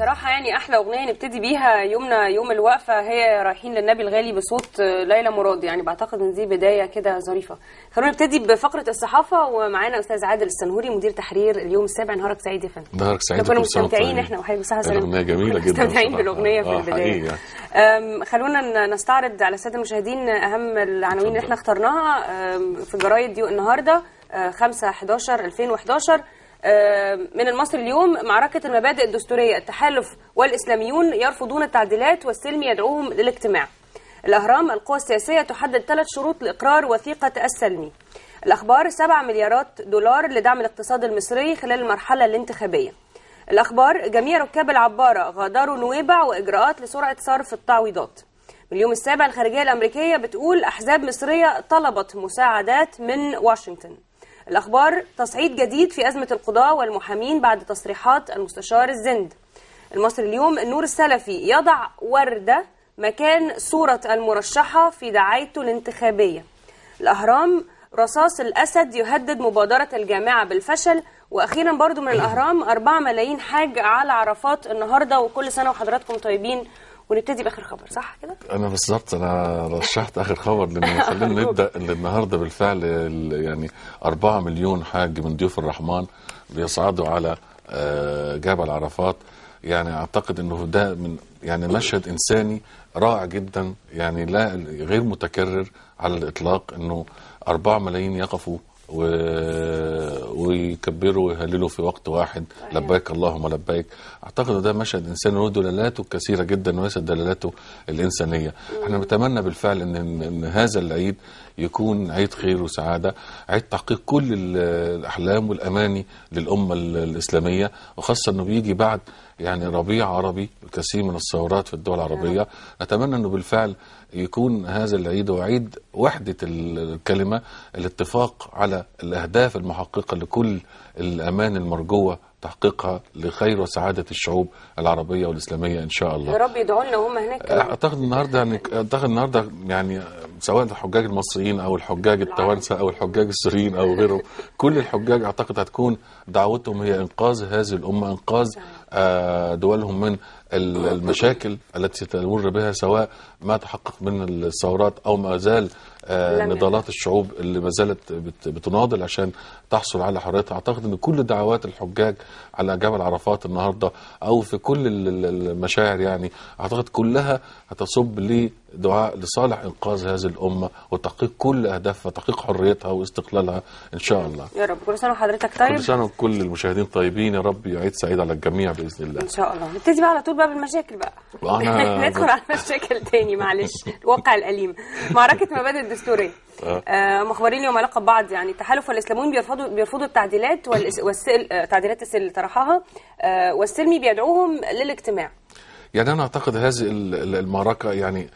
الصراحة يعني أحلى أغنية نبتدي بيها يومنا يوم الوقفة هي رايحين للنبي الغالي بصوت آه، ليلى مراد يعني بعتقد إن دي بداية كده ظريفة. خلونا نبتدي بفقرة الصحافة ومعانا أستاذ عادل السنهوري مدير تحرير اليوم السابع نهارك سعيد يا فندم. نهارك سعيد كنا مستمتعين إحنا وحياة بصحة سلامة. الأغنية جميلة جدا. مستمتعين بالأغنية في آه البداية. يعني. خلونا نستعرض على السادة المشاهدين أهم العناوين اللي إحنا اخترناها في جرايد يو النهارده 5 11 2011 آه، من المصري اليوم معركة المبادئ الدستورية التحالف والإسلاميون يرفضون التعديلات والسلم يدعوهم للاجتماع الأهرام القوى السياسية تحدد ثلاث شروط لإقرار وثيقة السلمي الأخبار 7 مليارات دولار لدعم الاقتصاد المصري خلال المرحلة الانتخابية الأخبار جميع ركاب العبارة غادروا نويبع وإجراءات لسرعة صرف التعويضات من اليوم السابع الخارجية الأمريكية بتقول أحزاب مصرية طلبت مساعدات من واشنطن الأخبار تصعيد جديد في أزمة القضاة والمحامين بعد تصريحات المستشار الزند المصري اليوم النور السلفي يضع وردة مكان صورة المرشحة في دعايته الانتخابية الأهرام رصاص الأسد يهدد مبادرة الجامعة بالفشل وأخيرا برضو من الأهرام 4 ملايين حاج على عرفات النهاردة وكل سنة وحضراتكم طيبين ونبتدي باخر خبر صح كده انا بالظبط انا رشحت اخر خبر لان خلينا نبدا النهارده بالفعل يعني 4 مليون حاج من ضيوف الرحمن بيصعدوا على آه، جبل عرفات يعني اعتقد انه ده من يعني مشهد انساني رائع جدا يعني لا غير متكرر على الاطلاق انه 4 ملايين يقفوا و... ويكبروا ويهللوا في وقت واحد أيوة. لبيك اللهم لبيك اعتقد ده مشهد انساني له دلالاته كثيره جدا وليست دلالاته الانسانيه مم. احنا نتمنى بالفعل ان ان هذا العيد يكون عيد خير وسعاده عيد تحقيق كل الاحلام والاماني للامه الاسلاميه وخاصه انه بيجي بعد يعني ربيع عربي وكثير من الثورات في الدول العربية أتمنى أنه بالفعل يكون هذا العيد هو عيد وحدة الكلمة الاتفاق على الأهداف المحققة لكل الأمان المرجوة تحقيقها لخير وسعادة الشعوب العربية والإسلامية إن شاء الله يا رب يدعوا لنا وهم هناك أعتقد النهاردة يعني أعتقد النهاردة يعني سواء الحجاج المصريين أو الحجاج التوانسة أو الحجاج السوريين أو غيرهم كل الحجاج أعتقد هتكون دعوتهم هي إنقاذ هذه الأمة إنقاذ نعم. آه، دولهم من المشاكل التي تمر بها سواء ما تحقق من الثورات او ما زال آه، نضالات الشعوب اللي ما زالت بتناضل عشان تحصل على حريتها اعتقد ان كل دعوات الحجاج على جبل عرفات النهارده او في كل المشاعر يعني اعتقد كلها هتصب لدعاء لصالح انقاذ هذه الامه وتحقيق كل اهدافها وتحقيق حريتها واستقلالها ان شاء الله يا رب كل سنه وحضرتك طيب كل سنه وكل المشاهدين طيبين يا رب يعيد سعيد على الجميع باذن الله ان شاء الله نبتدي بقى على طول بقى بالمشاكل بقى وانا ندخل على مشاكل تاني معلش الواقع الاليم معركه مبادئ الدستوريه آه, آه، مخبرين يوم علاقه ببعض يعني التحالف والاسلاميون بيرفضوا بيرفضوا التعديلات والسل آه، تعديلات السل طرحها آه والسلمي بيدعوهم للاجتماع يعني انا اعتقد هذه المعركه يعني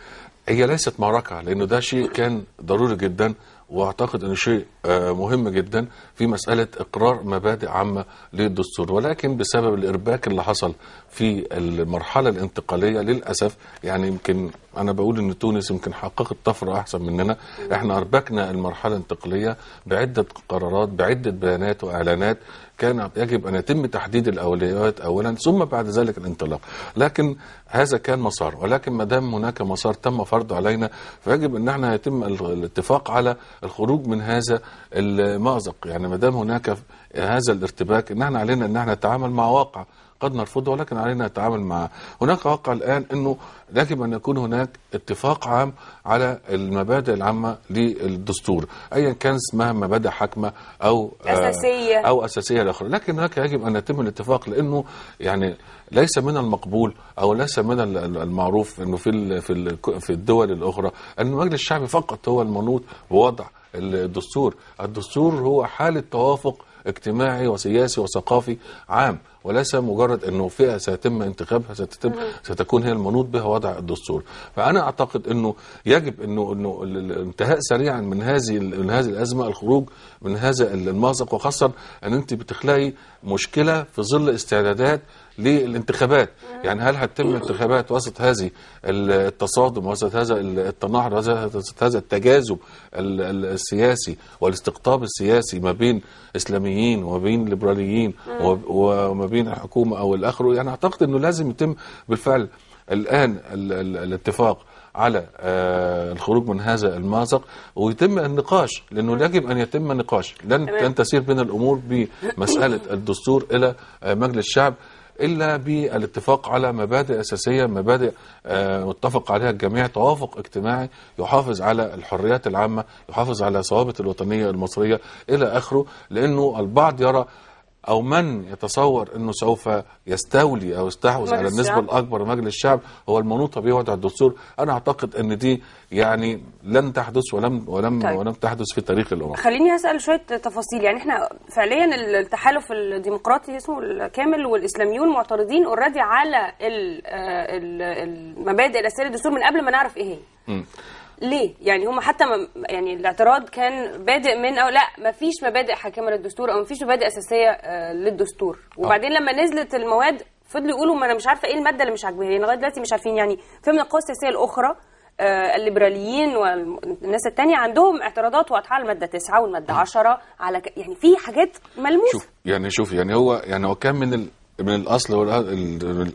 هي ليست معركه لانه ده شيء كان ضروري جدا واعتقد انه شيء آه، مهم جدا في مساله اقرار مبادئ عامه للدستور ولكن بسبب الارباك اللي حصل في المرحله الانتقاليه للاسف يعني يمكن انا بقول ان تونس يمكن حققت طفره احسن مننا احنا اربكنا المرحله الانتقاليه بعده قرارات بعده بيانات واعلانات كان يجب ان يتم تحديد الاولويات اولا ثم بعد ذلك الانطلاق لكن هذا كان مسار ولكن ما دام هناك مسار تم فرضه علينا فيجب ان احنا يتم الاتفاق على الخروج من هذا المازق يعني ما دام هناك هذا الارتباك ان احنا علينا ان احنا نتعامل مع واقع قد نرفضه ولكن علينا نتعامل معه هناك واقع الآن أنه يجب أن يكون هناك اتفاق عام على المبادئ العامة للدستور أيا كان اسمها مبادئ حاكمة أو آه، أساسية أو أساسية الأخرى لكن هناك يجب أن يتم الاتفاق لأنه يعني ليس من المقبول أو ليس من المعروف أنه في في في الدول الأخرى أن المجلس الشعبي فقط هو المنوط بوضع الدستور الدستور هو حالة توافق اجتماعي وسياسي وثقافي عام وليس مجرد انه فئه سيتم انتخابها ستتم ستكون هي المنوط بها وضع الدستور فانا اعتقد انه يجب انه انه الانتهاء سريعا من هذه من هذه الازمه الخروج من هذا المازق وخاصه ان انت بتخلقي مشكله في ظل استعدادات للانتخابات يعني هل هتتم انتخابات وسط هذه التصادم وسط هذا التناحر وسط هذا التجاذب السياسي والاستقطاب السياسي ما بين اسلاميين وما بين ليبراليين وما بين الحكومه او الاخر يعني اعتقد انه لازم يتم بالفعل الان الاتفاق على آه، الخروج من هذا المازق ويتم النقاش لانه يجب ان يتم النقاش لن لن تسير بين الامور بمساله الدستور الى آه، مجلس الشعب إلا بالاتفاق على مبادئ أساسية مبادئ آه، متفق عليها الجميع توافق اجتماعي يحافظ على الحريات العامة يحافظ على ثوابت الوطنية المصرية إلى آخره لأنه البعض يرى او من يتصور انه سوف يستولي او يستحوذ على النسبه الاكبر مجلس الشعب هو المنوطه به وضع الدستور انا اعتقد ان دي يعني لن تحدث ولم ولم طيب. ولم تحدث في تاريخ الامم خليني اسال شويه تفاصيل يعني احنا فعليا التحالف الديمقراطي اسمه الكامل والاسلاميون معترضين اوريدي على آه، المبادئ الاساسيه للدستور من قبل ما نعرف ايه هي ليه يعني هم حتى ما يعني الاعتراض كان بادئ من او لا ما فيش مبادئ حاكمه للدستور او ما فيش مبادئ اساسيه آه، للدستور آه. وبعدين لما نزلت المواد فضلوا يقولوا ما انا مش عارفه ايه الماده اللي مش عاجباها يعني لغايه دلوقتي مش عارفين يعني في من القوى السياسيه الاخرى آه، الليبراليين والناس التانية عندهم اعتراضات واضحة على المادة 9 والمادة 10 على ك... يعني في حاجات ملموسة شوف يعني شوف يعني هو يعني هو كان من ال... من الاصل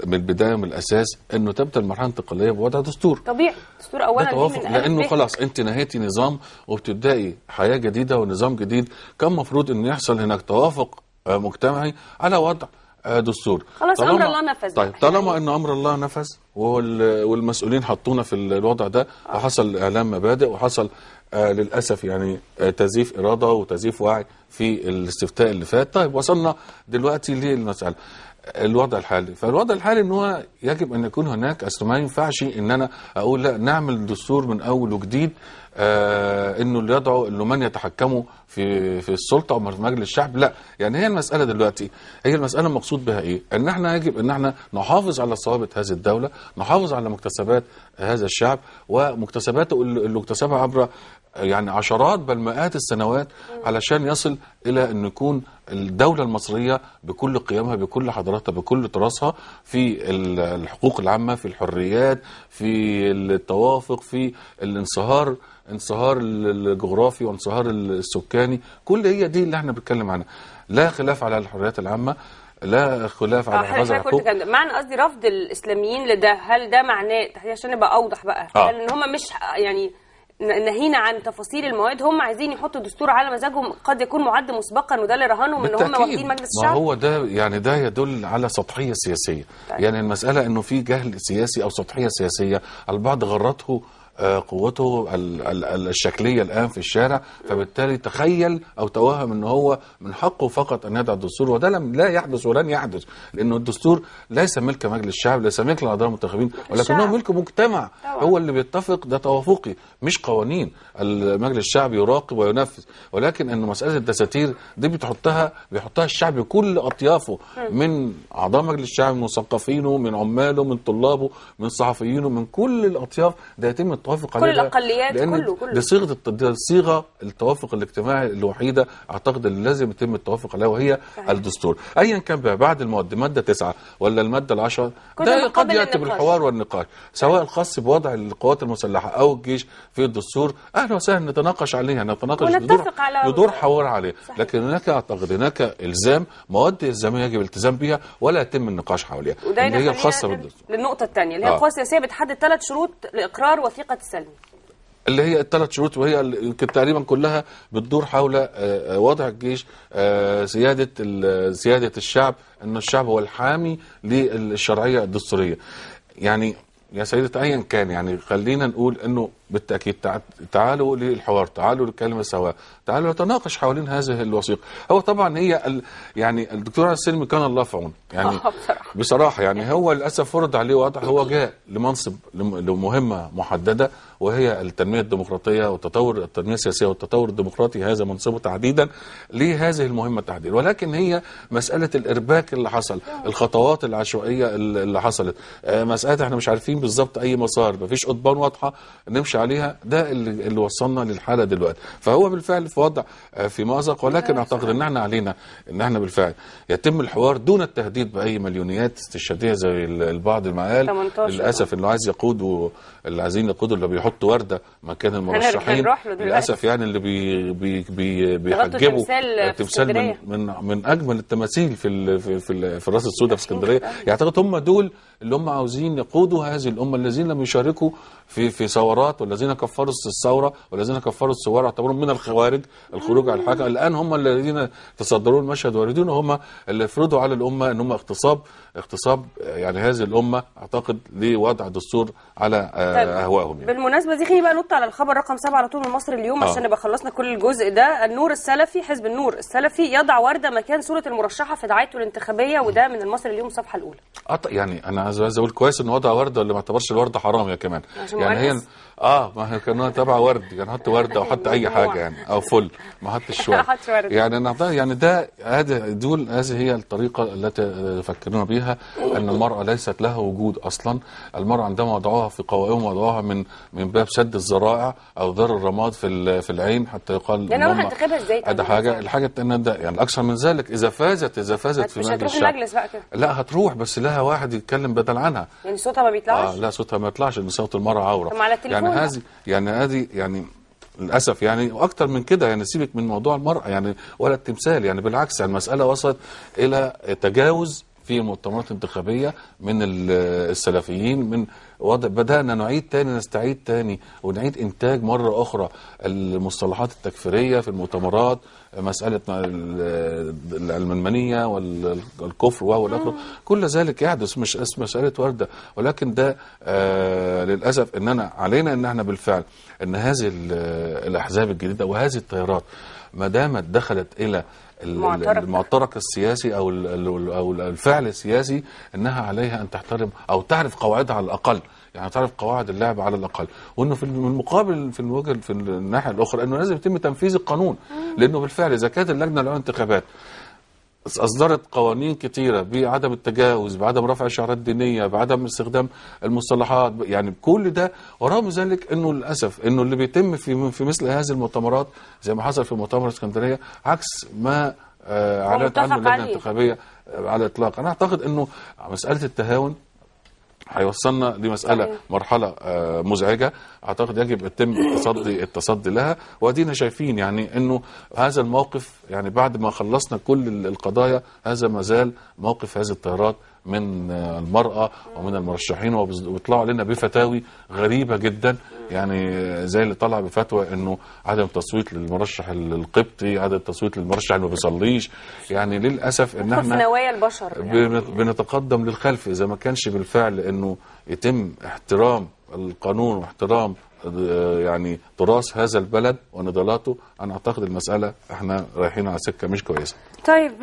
من البدايه من الاساس انه تبدا المرحله الانتقاليه بوضع دستور طبيعي دستور اولا توافق لانه خلاص انت نهيتي نظام وبتبداي حياه جديده ونظام جديد كان المفروض انه يحصل هناك توافق آه، مجتمعي على وضع آه، دستور خلاص امر الله نفذ طيب طالما ان امر الله نفذ والمسؤولين حطونا في الوضع ده وحصل اعلام مبادئ وحصل آه، للاسف يعني تزييف اراده وتزييف وعي في الاستفتاء اللي فات طيب وصلنا دلوقتي للمساله الوضع الحالي فالوضع الحالي ان هو يجب ان يكون هناك اصل ما ينفعش ان انا اقول لا نعمل دستور من اول وجديد آه انه اللي يدعو انه من يتحكموا في في السلطه ومجلس مجلس الشعب لا يعني هي المساله دلوقتي هي المساله المقصود بها ايه ان احنا يجب ان احنا نحافظ على ثوابت هذه الدوله نحافظ على مكتسبات هذا الشعب ومكتسباته اللي اكتسبها عبر يعني عشرات بل مئات السنوات علشان يصل الى ان يكون الدوله المصريه بكل قيمها بكل حضارتها بكل تراثها في الحقوق العامه في الحريات في التوافق في الانصهار انصهار الجغرافي وانصهار السكاني كل هي دي اللي احنا بنتكلم عنها لا خلاف على الحريات العامه لا خلاف على آه، حفاظ الحقوق معنى قصدي رفض الاسلاميين لده هل ده معناه عشان ابقى اوضح بقى آه. ان هم مش يعني نهينا عن تفاصيل المواد هم عايزين يحطوا دستور على مزاجهم قد يكون معد مسبقا وده اللي رهانهم ان هم واخدين مجلس الشعب ما هو ده يعني ده يدل على سطحيه سياسيه طيب. يعني المساله انه في جهل سياسي او سطحيه سياسيه البعض غرته آه، قوته الشكليه الان في الشارع فبالتالي تخيل او توهم ان هو من حقه فقط ان يضع الدستور وده لم لا يحدث ولن يحدث لانه الدستور ليس ملك مجلس الشعب ليس ملك الاعضاء المنتخبين ولكنه ملك مجتمع طبعا. هو اللي بيتفق ده توافقي مش قوانين المجلس الشعب يراقب وينفذ ولكن ان مساله الدساتير دي بتحطها بيحطها الشعب بكل اطيافه من اعضاء مجلس الشعب من مثقفينه من عماله من طلابه من صحفيينه من كل الاطياف ده يتم التوافق عليه كل الاقليات كله كله دي صيغه دي صيغه التوافق الاجتماعي الوحيده اعتقد اللي لازم يتم التوافق عليها وهي صحيح. الدستور ايا كان بقى بعد المواد ماده تسعة ولا الماده العشرة ده قد ياتي بالحوار والنقاش سواء الخاص بوضع القوات المسلحه او الجيش في الدستور اهلا وسهلا نتناقش عليها نتناقش ندور على ندور حوار عليه صحيح. لكن هناك اعتقد هناك الزام مواد الزاميه يجب الالتزام بها ولا يتم النقاش حواليها اللي هي الخاصه بالدستور للنقطه الثانيه اللي هي آه. السياسيه سياسيه بتحدد ثلاث شروط لاقرار وثيقه العلاقات السلمية اللي هي الثلاث شروط وهي يمكن تقريبا كلها بتدور حول آه، آه، وضع الجيش سياده آه، سياده الشعب ان الشعب هو الحامي للشرعيه الدستوريه يعني يا سيدة ايا كان يعني خلينا نقول انه بالتاكيد تعالوا للحوار تعالوا للكلمه سوا تعالوا نتناقش حوالين هذه الوثيقه هو طبعا هي ال... يعني الدكتور السلمي كان الله في عونه يعني آه، بصراحه يعني هو للاسف فرض عليه وضع هو جاء لمنصب لمهمه محدده وهي التنميه الديمقراطيه والتطور التنميه السياسيه والتطور الديمقراطي هذا منصبه تحديدا لهذه المهمه تحديدا ولكن هي مساله الارباك اللي حصل الخطوات العشوائيه اللي حصلت آه، مساله احنا مش عارفين بالظبط اي مسار مفيش قضبان واضحه نمشي عليها ده اللي, اللي وصلنا للحاله دلوقتي فهو بالفعل في وضع آه، في مأزق ولكن اعتقد ان احنا علينا ان احنا بالفعل يتم الحوار دون التهديد باي مليونيات استشهاديه زي البعض المعال قال للاسف انه عايز يقود اللي عايزين يقودوا اللي بيحط ورده مكان المرشحين للاسف يعني اللي بي بي بي بيحجبوا تمثال آه، من من من اجمل التماثيل في في في, في الراس السوداء في اسكندريه يعتقد هم دول اللي هم عاوزين يقودوا هذه الامه الذين لم يشاركوا في في ثورات والذين كفروا الثوره والذين كفروا الثوار اعتبرهم من الخوارج الخروج على الحاكم الان هم الذين تصدروا المشهد ويريدون هم اللي فرضوا على الامه ان هم اغتصاب اغتصاب يعني هذه الامه اعتقد لوضع دستور على آه، طيب، اهوائهم يعني. بالمناسبه دي خليني بقى نط على الخبر رقم سبعة على طول من مصر اليوم آه. عشان نبقى خلصنا كل الجزء ده النور السلفي حزب النور السلفي يضع ورده مكان صوره المرشحه في دعايته الانتخابيه وده من المصري اليوم الصفحه الاولى يعني انا عايز اقول كويس ان وضع ورده اللي ما اعتبرش الورده حرام يا كمان يعني هي اه اه ما احنا كنا تبع ورد كان حط ورد او حط اي حاجه يعني او فل ما حطش ورد يعني انا يعني ده هذا دول هذه هي الطريقه التي يفكرون بها ان المراه ليست لها وجود اصلا المراه عندما وضعوها في قوائم وضعوها من من باب سد الذرائع او ذر الرماد في في العين حتى يقال لان هو هتاخدها ازاي ده حاجه الحاجه ان ده يعني اكثر من ذلك اذا فازت اذا فازت في مجلس هتروح المجلس بقى كده لا هتروح بس لها واحد يتكلم بدل عنها يعني صوتها ما بيطلعش آه لا صوتها ما بيطلعش ان صوت المراه عوره يعني هذه يعني هذه يعني للاسف يعني واكثر من كده يعني سيبك من موضوع المراه يعني ولا التمثال يعني بالعكس يعني المساله وصلت الى تجاوز في مؤتمرات انتخابيه من السلفيين من وضع بدأنا نعيد تاني نستعيد تاني ونعيد إنتاج مرة أخرى المصطلحات التكفيرية في المؤتمرات مسألة العلمانية والكفر وهو الأخر كل ذلك يحدث مش مسألة وردة ولكن ده آه للأسف أننا علينا أن احنا بالفعل أن هذه الأحزاب الجديدة وهذه التيارات ما دامت دخلت إلى المعترك السياسي او او الفعل السياسي انها عليها ان تحترم او تعرف قواعدها على الاقل يعني تعرف قواعد اللعب على الاقل وانه في المقابل في الوجه في الناحيه الاخرى انه لازم يتم تنفيذ القانون لانه بالفعل اذا كانت اللجنه الانتخابات أصدرت قوانين كتيرة بعدم التجاوز بعدم رفع الشعارات دينية بعدم استخدام المصطلحات يعني كل ده ورغم ذلك أنه للأسف أنه اللي بيتم في, في مثل هذه المؤتمرات زي ما حصل في مؤتمر اسكندرية عكس ما آه، اعلنت عنه اللجنة الانتخابية على الإطلاق أنا أعتقد أنه مسألة التهاون هيوصلنا لمسألة مرحلة آه، مزعجة أعتقد يجب يتم التصدي التصدي لها وأدينا شايفين يعني أنه هذا الموقف يعني بعد ما خلصنا كل القضايا هذا ما زال موقف هذه الطيارات من المرأة ومن المرشحين وبيطلعوا لنا بفتاوي غريبة جدا يعني زي اللي طلع بفتوى انه عدم تصويت للمرشح القبطي عدم تصويت للمرشح اللي ما بيصليش يعني للأسف ان احنا نوايا البشر يعني. بنتقدم للخلف اذا ما كانش بالفعل انه يتم احترام القانون واحترام يعني تراث هذا البلد ونضالاته انا اعتقد المساله احنا رايحين على سكه مش كويسه طيب